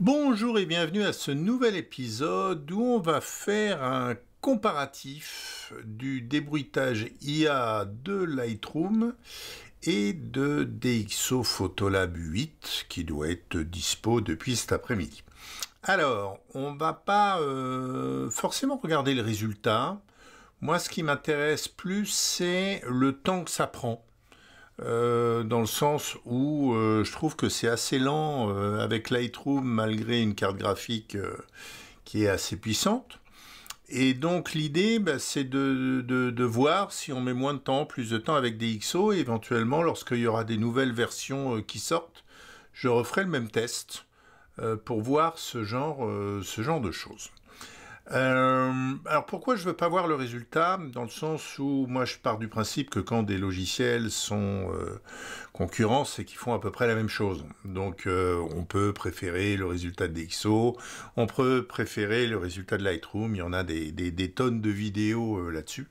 Bonjour et bienvenue à ce nouvel épisode où on va faire un comparatif du débruitage IA de Lightroom et de DxO Photolab 8 qui doit être dispo depuis cet après-midi. Alors, on va pas euh, forcément regarder le résultat. Moi, ce qui m'intéresse plus, c'est le temps que ça prend. Euh, dans le sens où euh, je trouve que c'est assez lent euh, avec Lightroom malgré une carte graphique qui est assez puissante. Et donc l'idée, bah, c'est de, de, voir si on met moins de temps, plus de temps avec des XO, et éventuellement lorsqu'il y aura des nouvelles versions qui sortent, je referai le même test pour voir ce genre, ce genre de choses. Euh, alors pourquoi je ne veux pas voir le résultat Dans le sens où moi je pars du principe que quand des logiciels sont euh, concurrents, c'est qu'ils font à peu près la même chose. Donc euh, on peut préférer le résultat de DxO, on peut préférer le résultat de Lightroom, il y en a des, tonnes de vidéos là-dessus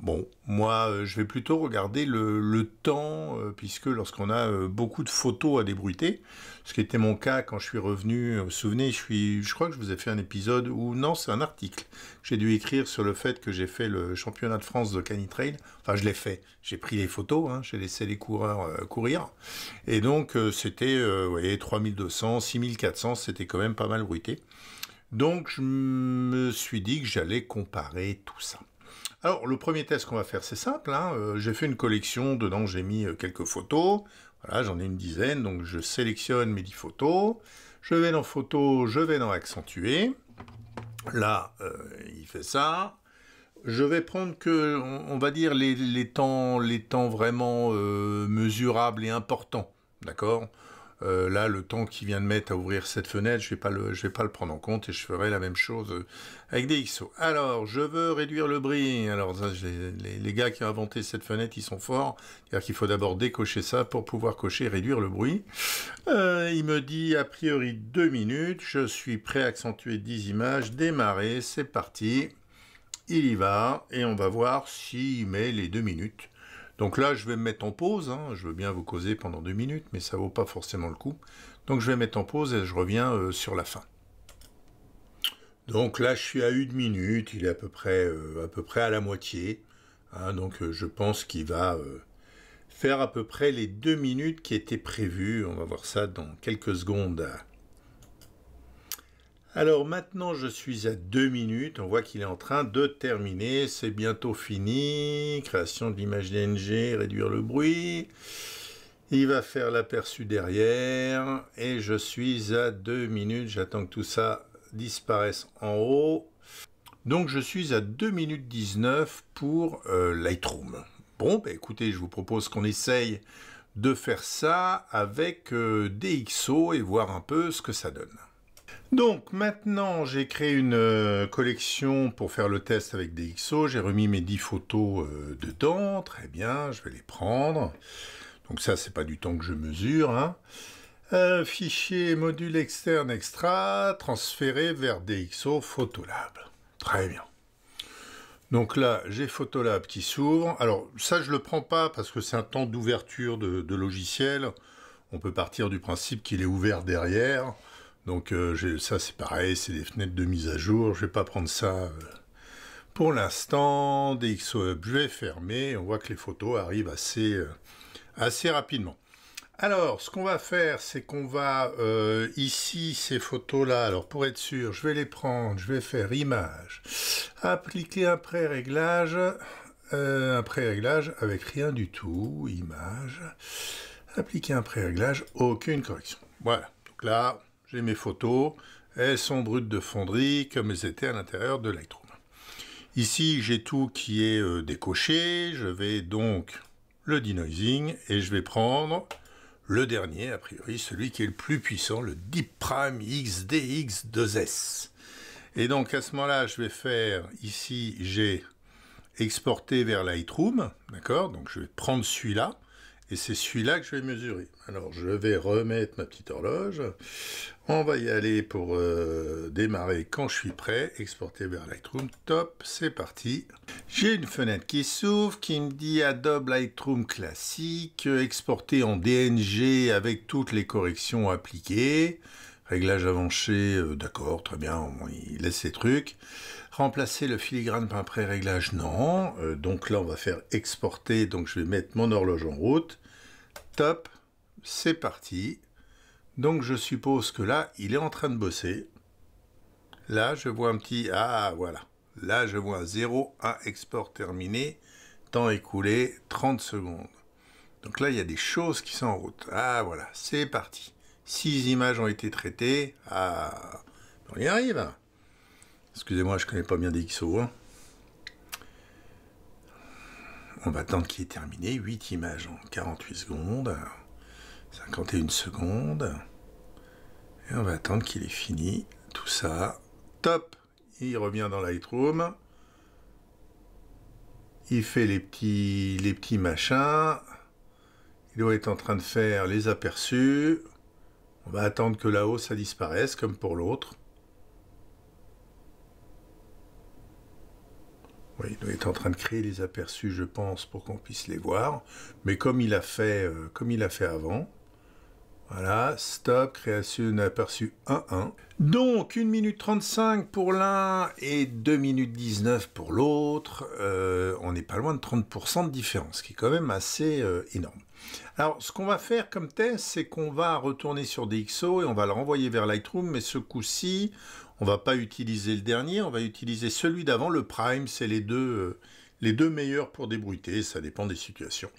bon, moi, euh, je vais plutôt regarder le, temps, euh, puisque lorsqu'on a euh, beaucoup de photos à débruiter, ce qui était mon cas quand je suis revenu, vous vous souvenez, je, suis, je crois que je vous ai fait un épisode, ou non, c'est un article, j'ai dû écrire sur le fait que j'ai fait le championnat de France de cani-trail. enfin je l'ai fait, j'ai pris les photos, hein, j'ai laissé les coureurs courir, et donc c'était, vous voyez, 3200, 6400, c'était quand même pas mal bruité. Donc je me suis dit que j'allais comparer tout ça. Alors, le premier test qu'on va faire, c'est simple. Hein. Euh, j'ai fait une collection, dedans j'ai mis euh, quelques photos. Voilà, j'en ai une dizaine, donc je sélectionne mes 10 photos. Je vais dans Photos, je vais dans Accentuer. Là, euh, il fait ça. Je vais prendre que, on, va dire, les, temps, vraiment mesurables et importants. D'accord euh, là, le temps qu'il vient de mettre à ouvrir cette fenêtre, je ne vais, pas le prendre en compte et je ferai la même chose euh, avec des XO. Alors, je veux réduire le bruit. Alors, les, gars qui ont inventé cette fenêtre, ils sont forts. C'est-à-dire qu'il faut d'abord décocher ça pour pouvoir cocher réduire le bruit. Euh, il me dit a priori 2 minutes. Je suis prêt à accentuer 10 images. Démarrer, c'est parti. Il y va et on va voir s'il met les 2 minutes. Donc là, je vais me mettre en pause. Hein. Je veux bien vous causer pendant deux minutes, mais ça ne vaut pas forcément le coup. Donc je vais mettre en pause et je reviens euh, sur la fin. Donc là, je suis à une minute. Il est à peu près, euh, à, peu près à la moitié. Hein. donc euh, je pense qu'il va faire à peu près les deux minutes qui étaient prévues. On va voir ça dans quelques secondes. Alors maintenant je suis à 2 minutes, on voit qu'il est en train de terminer, c'est bientôt fini, création de l'image DNG, réduire le bruit, il va faire l'aperçu derrière, et je suis à 2 minutes, j'attends que tout ça disparaisse en haut, donc je suis à 2 minutes 19 pour euh, Lightroom. Bon, bah, écoutez, je vous propose qu'on essaye de faire ça avec euh, DxO et voir un peu ce que ça donne. Donc maintenant, j'ai créé une euh, collection pour faire le test avec DxO, J'ai remis mes 10 photos euh, dedans. Très bien, je vais les prendre. Donc ça, c'est pas du temps que je mesure. Hein. Euh, fichier module externe extra transféré vers DxO Photolab. Très bien. Donc là, j'ai Photolab qui s'ouvre. Alors ça, je ne le prends pas parce que c'est un temps d'ouverture de, logiciel. On peut partir du principe qu'il est ouvert derrière. Donc euh, ça c'est pareil, c'est des fenêtres de mise à jour, je vais pas prendre ça. Euh, pour l'instant, DxOHub, e je vais fermer, on voit que les photos arrivent assez, euh, rapidement. Alors, ce qu'on va faire, c'est qu'on va, ici, ces photos-là, alors pour être sûr, je vais les prendre, je vais faire image, appliquer un pré-réglage, un pré-réglage avec rien du tout, image, appliquer un pré-réglage, aucune correction. Voilà, donc là, j'ai mes photos, elles sont brutes de fonderie comme elles étaient à l'intérieur de Lightroom. Ici, j'ai tout qui est euh, décoché, je vais donc le denoising et je vais prendre le dernier, a priori celui qui est le plus puissant, le Deep Prime XDX2S. Et donc à ce moment-là, je vais faire ici, j'ai exporté vers Lightroom, d'accord Donc je vais prendre celui-là et c'est celui-là que je vais mesurer. Alors je vais remettre ma petite horloge. On va y aller pour euh, démarrer quand je suis prêt. Exporter vers Lightroom. Top, c'est parti. J'ai une fenêtre qui s'ouvre qui me dit Adobe Lightroom classique, Exporter en DNG avec toutes les corrections appliquées. Réglage avanché, euh, d'accord, très bien, on, il laisse ces trucs. Remplacer le filigrane par un pré-réglage, non. Euh, donc là, on va faire exporter, donc je vais mettre mon horloge en route. Top, c'est parti. Donc je suppose que là, il est en train de bosser. Là, je vois un petit... Ah, voilà. Là, je vois 0, 1 export terminé, temps écoulé, 30 secondes. Donc là, il y a des choses qui sont en route. Ah, voilà, c'est parti. 6 images ont été traitées. Ah, on y arrive. Hein. Excusez-moi, je ne connais pas bien DxO. Hein on va attendre qu'il est terminé. 8 images en 48 secondes, 51 secondes. Et on va attendre qu'il est fini tout ça. Top Il revient dans Lightroom. Il fait les petits, les petits machins. Il doit être en train de faire les aperçus. On va attendre que là-haut ça disparaisse, comme pour l'autre. il est en train de créer les aperçus, je pense, pour qu'on puisse les voir. Mais comme il a fait, euh, comme il a fait avant, voilà, stop, création d'un aperçu 1-1. Donc, 1 minute 35 pour l'un et 2 minutes 19 pour l'autre. Euh, on n'est pas loin de 30% de différence, ce qui est quand même assez euh, énorme. Alors, ce qu'on va faire comme test, c'est qu'on va retourner sur DxO et on va le renvoyer vers Lightroom, mais ce coup-ci, on ne va pas utiliser le dernier, on va utiliser celui d'avant, le Prime, c'est les deux... Euh, les deux meilleurs pour débruiter, ça dépend des situations.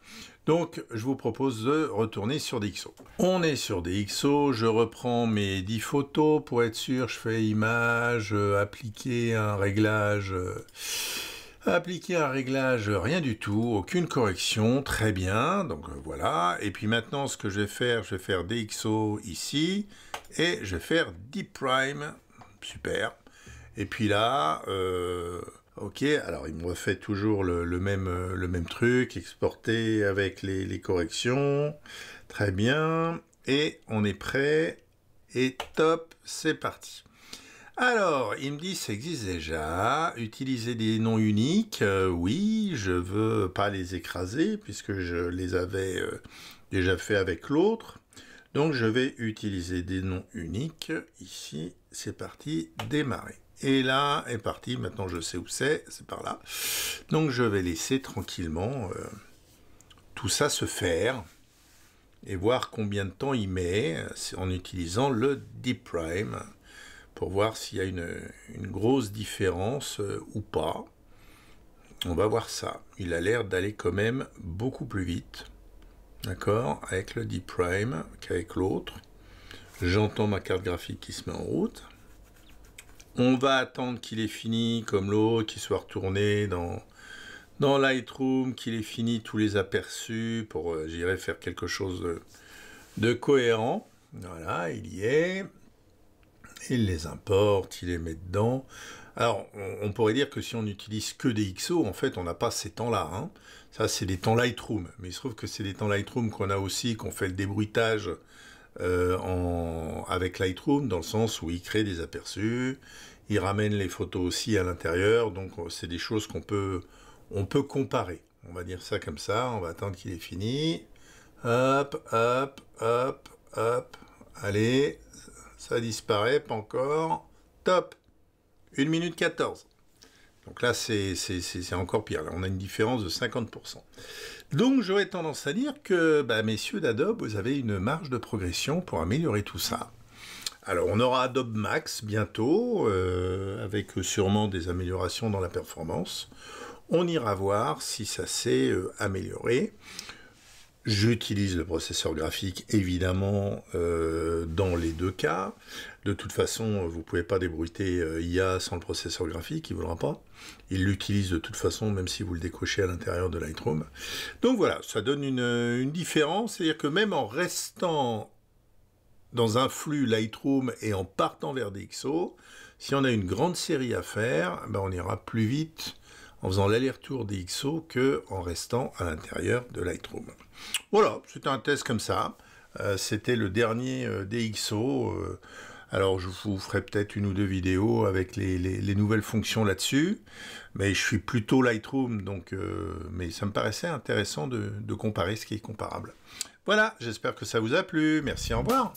Donc, je vous propose de retourner sur DxO. On est sur DxO, je reprends mes 10 photos. Pour être sûr, je fais image, euh, appliquer un réglage... Euh, appliquer un réglage, rien du tout, aucune correction, très bien, donc euh, voilà. Et puis maintenant, ce que je vais faire, je vais faire DxO ici, et je vais faire D', super. Et puis là, Ok, alors il me refait toujours le, même, euh, le même truc, exporter avec les, corrections. Très bien. Et on est prêt. Et top, c'est parti. Alors, il me dit, ça existe déjà. Utiliser des noms uniques. Euh, oui, je veux pas les écraser puisque je les avais euh, déjà fait avec l'autre. Donc, je vais utiliser des noms uniques. Ici, c'est parti, démarrer. Et là est parti, maintenant je sais où c'est, c'est par là. Donc je vais laisser tranquillement euh, tout ça se faire et voir combien de temps il met euh, en utilisant le deep prime pour voir s'il y a une, grosse différence euh, ou pas. On va voir ça. Il a l'air d'aller quand même beaucoup plus vite. D'accord Avec le deep prime qu'avec l'autre. J'entends ma carte graphique qui se met en route on va attendre qu'il est fini comme l'autre, qu'il soit retourné dans, Lightroom, qu'il ait fini tous les aperçus pour, euh, j'irai faire quelque chose de, cohérent. Voilà, il y est. Il les importe, il les met dedans. Alors, on, pourrait dire que si on n'utilise que des XO, en fait, on n'a pas ces temps-là. Hein. Ça, c'est des temps Lightroom. Mais il se trouve que c'est des temps Lightroom qu'on a aussi, qu'on fait le débruitage euh, avec Lightroom, dans le sens où il crée des aperçus, il ramène les photos aussi à l'intérieur, donc euh, c'est des choses qu'on peut, on peut comparer. On va dire ça comme ça, on va attendre qu'il ait fini. Hop, hop, hop, hop. Allez, ça disparaît, pas encore. Top 1 minute 14. Donc là, c'est encore pire. Là, on a une différence de 50%. Donc j'aurais tendance à dire que, bah, messieurs d'Adobe, vous avez une marge de progression pour améliorer tout ça. Alors on aura Adobe Max bientôt, euh, avec euh, sûrement des améliorations dans la performance. On ira voir si ça s'est euh, amélioré. J'utilise le processeur graphique évidemment dans les deux cas. De toute façon, euh, vous ne pouvez pas débruiter euh, IA sans le processeur graphique, il ne voudra pas. Il l'utilise de toute façon, même si vous le décochez à l'intérieur de Lightroom. Donc voilà, ça donne une, différence, c'est-à-dire que même en restant dans un flux Lightroom et en partant vers DxO, si on a une grande série à faire, ben, on ira plus vite en faisant l'aller-retour DxO que en restant à l'intérieur de Lightroom. Voilà, c'était un test comme ça. Euh, c'était le dernier DxO. Alors je vous ferai peut-être une ou deux vidéos avec les, nouvelles fonctions là-dessus, mais je suis plutôt Lightroom, donc euh, mais ça me paraissait intéressant de comparer ce qui est comparable. Voilà, j'espère que ça vous a plu, merci, au revoir.